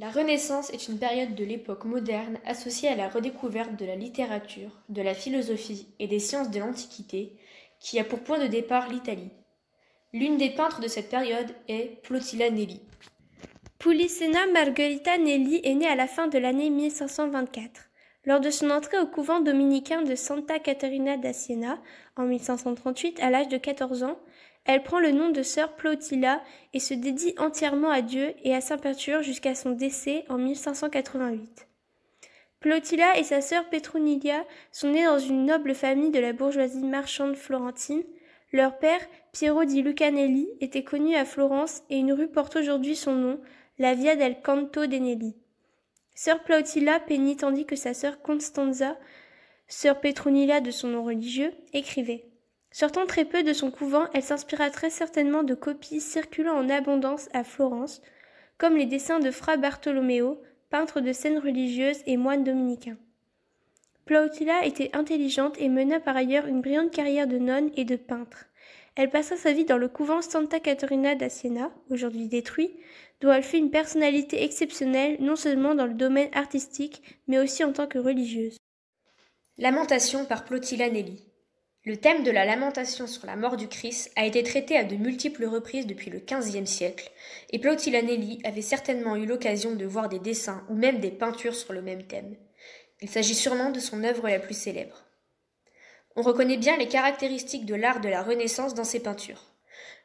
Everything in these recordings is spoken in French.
La Renaissance est une période de l'époque moderne associée à la redécouverte de la littérature, de la philosophie et des sciences de l'Antiquité, qui a pour point de départ l'Italie. L'une des peintres de cette période est Plotilla Nelli. Pulisena Margherita Nelli est née à la fin de l'année 1524. Lors de son entrée au couvent dominicain de Santa Caterina da Siena en 1538 à l'âge de 14 ans, elle prend le nom de sœur Plautilla et se dédie entièrement à Dieu et à Saint Perture jusqu'à son décès en 1588. Plautilla et sa sœur Petronilla sont nées dans une noble famille de la bourgeoisie marchande florentine. Leur père, Piero di Lucanelli, était connu à Florence et une rue porte aujourd'hui son nom, la Via del Canto de Nelli. Sœur Plautilla peignit tandis que sa sœur Constanza, sœur Petronilla de son nom religieux, écrivait. Sortant très peu de son couvent, elle s'inspira très certainement de copies circulant en abondance à Florence, comme les dessins de Fra Bartolomeo, peintre de scènes religieuses et moine dominicain. Plautilla était intelligente et mena par ailleurs une brillante carrière de nonne et de peintre. Elle passa sa vie dans le couvent Santa Caterina da Siena, aujourd'hui détruit, dont elle fut une personnalité exceptionnelle non seulement dans le domaine artistique, mais aussi en tant que religieuse. Lamentation par Plotilla Nelly. Le thème de la lamentation sur la mort du Christ a été traité à de multiples reprises depuis le XVe siècle, et Plotilla Nelly avait certainement eu l'occasion de voir des dessins ou même des peintures sur le même thème. Il s'agit sûrement de son œuvre la plus célèbre. On reconnaît bien les caractéristiques de l'art de la Renaissance dans ses peintures.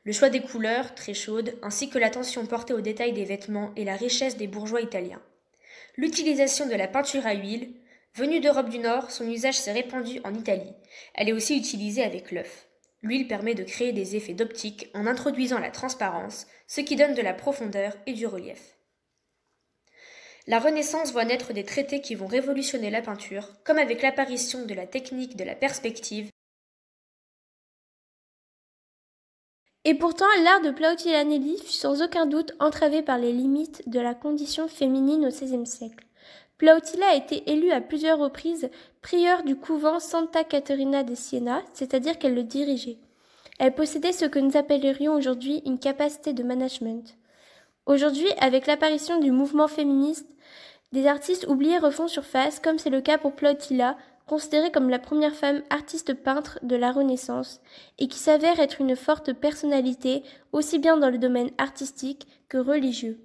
Le choix des couleurs, très chaudes, ainsi que l'attention portée aux détails des vêtements et la richesse des bourgeois italiens. L'utilisation de la peinture à huile, venue d'Europe du Nord, son usage s'est répandu en Italie. Elle est aussi utilisée avec l'œuf. L'huile permet de créer des effets d'optique en introduisant la transparence, ce qui donne de la profondeur et du relief. La Renaissance voit naître des traités qui vont révolutionner la peinture, comme avec l'apparition de la technique de la perspective. Et pourtant, l'art de Plautilla Plautilanelli fut sans aucun doute entravé par les limites de la condition féminine au XVIe siècle. Plautilla a été élue à plusieurs reprises prieure du couvent Santa Caterina de Siena, c'est-à-dire qu'elle le dirigeait. Elle possédait ce que nous appellerions aujourd'hui une capacité de management. Aujourd'hui, avec l'apparition du mouvement féministe, des artistes oubliés refont surface, comme c'est le cas pour Plotilla, considérée comme la première femme artiste peintre de la Renaissance, et qui s'avère être une forte personnalité aussi bien dans le domaine artistique que religieux.